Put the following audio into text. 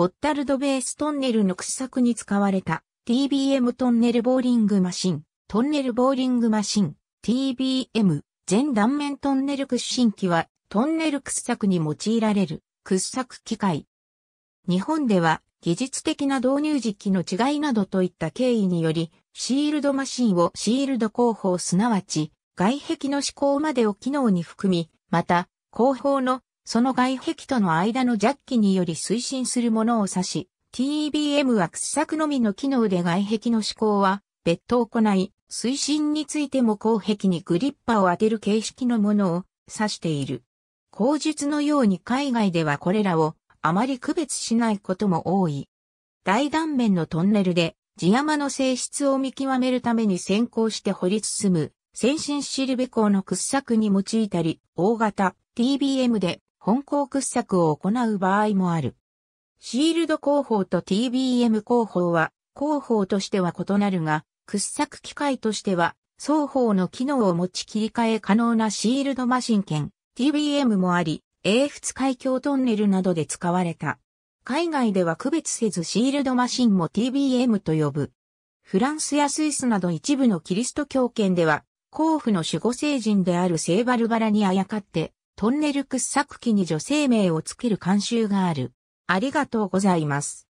ゴッタルドベーストンネルの掘削に使われた TBM トンネルボーリングマシン、トンネルボーリングマシン、TBM、全断面トンネル屈伸機は、トンネル掘削に用いられる掘削機械。日本では、技術的な導入時期の違いなどといった経緯により、シールドマシンをシールド工法すなわち、外壁の施工までを機能に含み、また、工法のその外壁との間のジャッキにより推進するものを指し、t b m は掘削のみの機能で外壁の施工は別途行い、推進についても後壁にグリッパを当てる形式のものを指している。口述のように海外ではこれらをあまり区別しないことも多い。大断面のトンネルで地山の性質を見極めるために先行して掘り進む先進シルベ港の掘削に用いたり、大型 TBM で本校掘削を行う場合もある。シールド工法と TBM 工法は、工法としては異なるが、掘削機械としては、双方の機能を持ち切り替え可能なシールドマシン券、TBM もあり、英仏海峡トンネルなどで使われた。海外では区別せずシールドマシンも TBM と呼ぶ。フランスやスイスなど一部のキリスト教圏では、甲府の守護聖人である聖バルバラにあやかって、トンネル掘削機に女性名をつける慣習がある。ありがとうございます。